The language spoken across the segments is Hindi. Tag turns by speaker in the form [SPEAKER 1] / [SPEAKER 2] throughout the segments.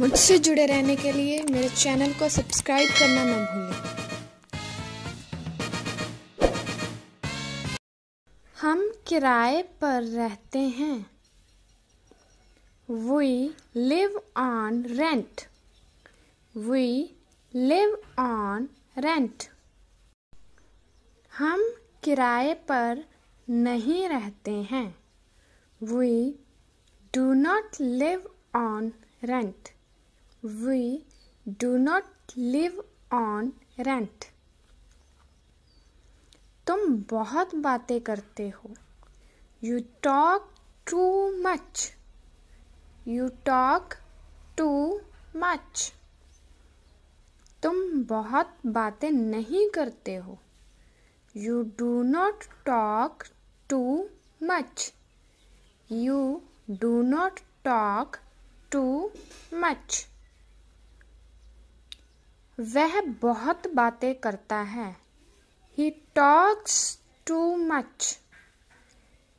[SPEAKER 1] मुझसे जुड़े रहने के लिए मेरे चैनल को सब्सक्राइब करना न भूलें हम किराए पर रहते हैं we live on rent we live on rent हम किराए पर नहीं रहते हैं we do not live on rent we do not live on rent. तुम बहुत बातें करते हो you talk too much you talk too much तुम बहुत बातें नहीं करते हो you do not talk too much you do not talk too much वह बहुत बातें करता है he talks too much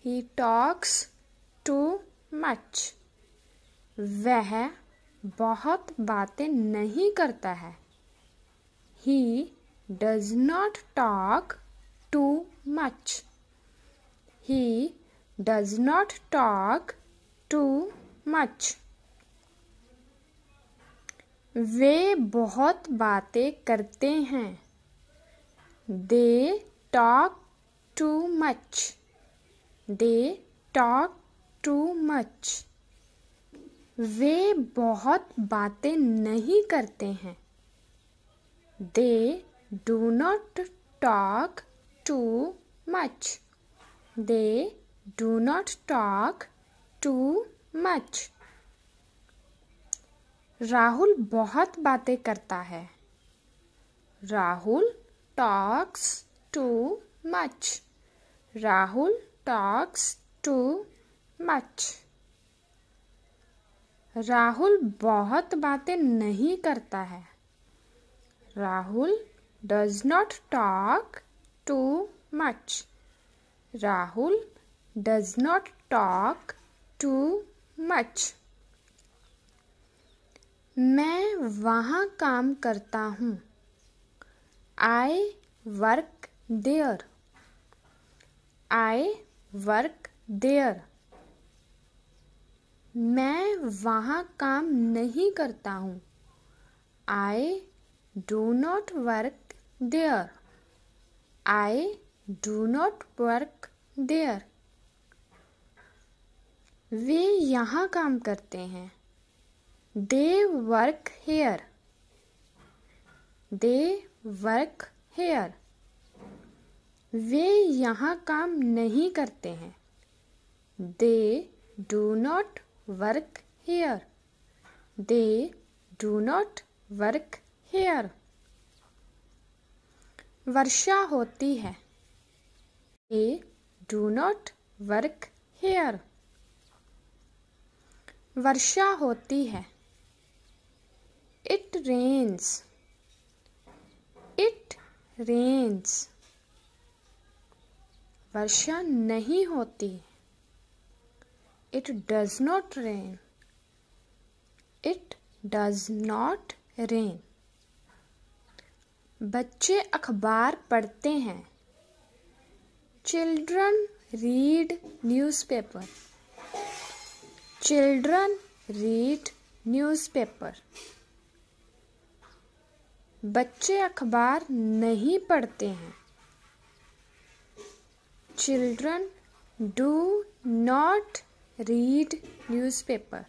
[SPEAKER 1] he talks too much वह बहुत बातें नहीं करता है he does not talk too much he does not talk too much वे बहुत बातें करते हैं they talk too much they talk too much वे बहुत बातें नहीं करते हैं they do not talk too much they do not talk too much Rahul बहुत बातें करता है Rahul talks too much Rahul talks too much Rahul बहुत बातें नहीं करता है Rahul does not talk too much Rahul does not talk too much मैं वहाँ काम करता हूँ I work there I work there मैं वहाँ काम नहीं करता हूँ I do not work there I do not work there वे यहाँ काम करते हैं they work here they work here वे यहाँ काम नहीं करते हैं they do not work here they do not work here वर्षा होती है they do not work here वर्षा होती है it rains it rains वर्षा नहीं होती it does not rain it does not rain बच्चे अखबार पढ़ते हैं children read newspaper children read newspaper बच्चे अखबार नहीं पढ़ते हैं children do not read newspaper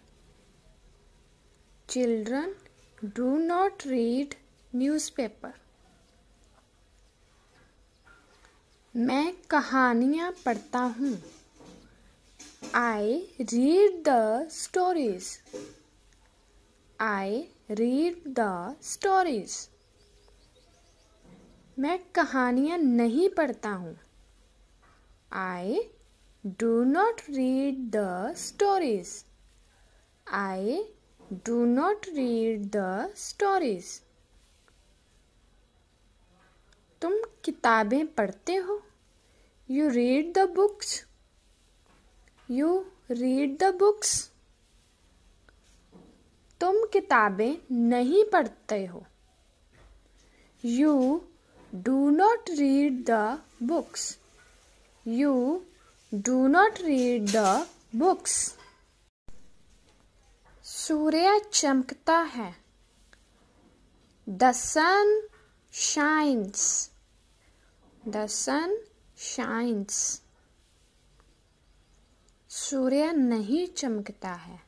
[SPEAKER 1] children do not read newspaper मैं कहानियाँ पढ़ता हूँ I read the stories I read the stories मैं कहानियाँ नहीं पढ़ता हूँ I do not read the stories I do not read the stories तुम किताबें पढ़ते हो you read the books you read the books तुम किताबें नहीं पढ़ते हो you do not read the books. You do not read the books. सूर्य चमकता है The sun shines. The sun shines. सूर्य नहीं चमकता है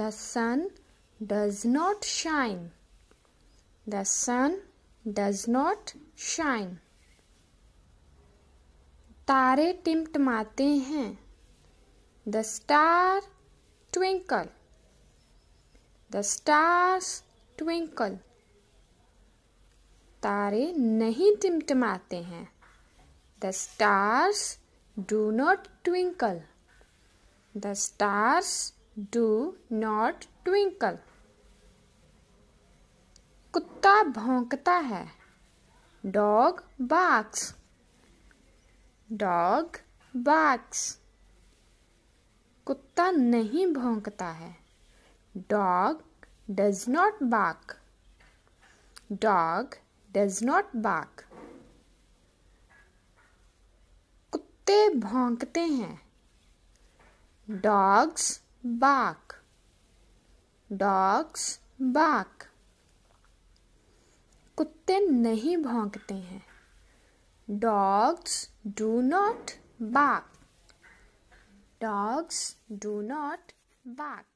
[SPEAKER 1] The sun does not shine. The sun does not shine. तारे टिमटमाते हैं the star twinkle the stars twinkle तारे नहीं टिमटमाते हैं the stars do not twinkle the stars do not twinkle कुत्ता भौंकता है डॉग बाक्स डॉग बाक्स कुत्ता नहीं भौंकता है dog does not bark dog does not bark कुत्ते भौंकते हैं डॉग्स बाक डॉग्स बाक कुत्ते नहीं भौंकते हैं dogs do not bark dogs do not Bagh